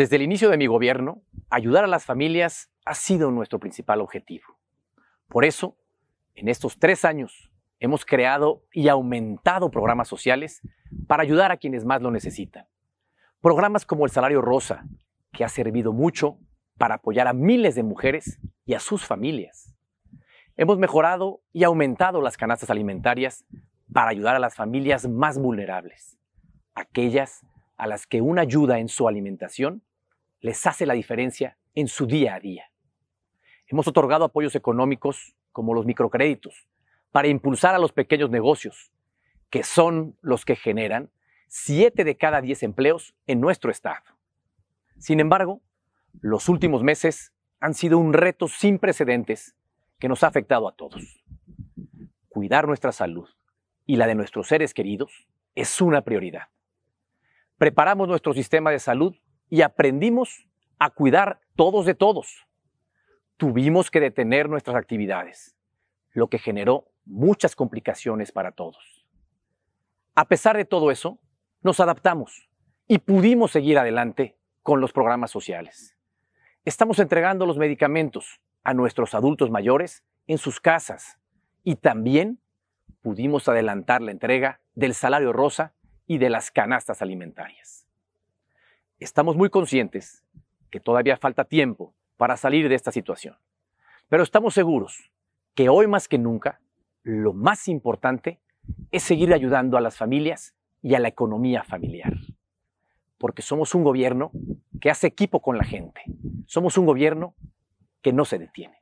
Desde el inicio de mi gobierno, ayudar a las familias ha sido nuestro principal objetivo. Por eso, en estos tres años, hemos creado y aumentado programas sociales para ayudar a quienes más lo necesitan. Programas como el Salario Rosa, que ha servido mucho para apoyar a miles de mujeres y a sus familias. Hemos mejorado y aumentado las canastas alimentarias para ayudar a las familias más vulnerables, aquellas a las que una ayuda en su alimentación les hace la diferencia en su día a día. Hemos otorgado apoyos económicos como los microcréditos para impulsar a los pequeños negocios, que son los que generan 7 de cada 10 empleos en nuestro estado. Sin embargo, los últimos meses han sido un reto sin precedentes que nos ha afectado a todos. Cuidar nuestra salud y la de nuestros seres queridos es una prioridad. Preparamos nuestro sistema de salud y aprendimos a cuidar todos de todos. Tuvimos que detener nuestras actividades, lo que generó muchas complicaciones para todos. A pesar de todo eso, nos adaptamos y pudimos seguir adelante con los programas sociales. Estamos entregando los medicamentos a nuestros adultos mayores en sus casas y también pudimos adelantar la entrega del salario rosa y de las canastas alimentarias. Estamos muy conscientes que todavía falta tiempo para salir de esta situación, pero estamos seguros que hoy más que nunca, lo más importante es seguir ayudando a las familias y a la economía familiar, porque somos un gobierno que hace equipo con la gente, somos un gobierno que no se detiene.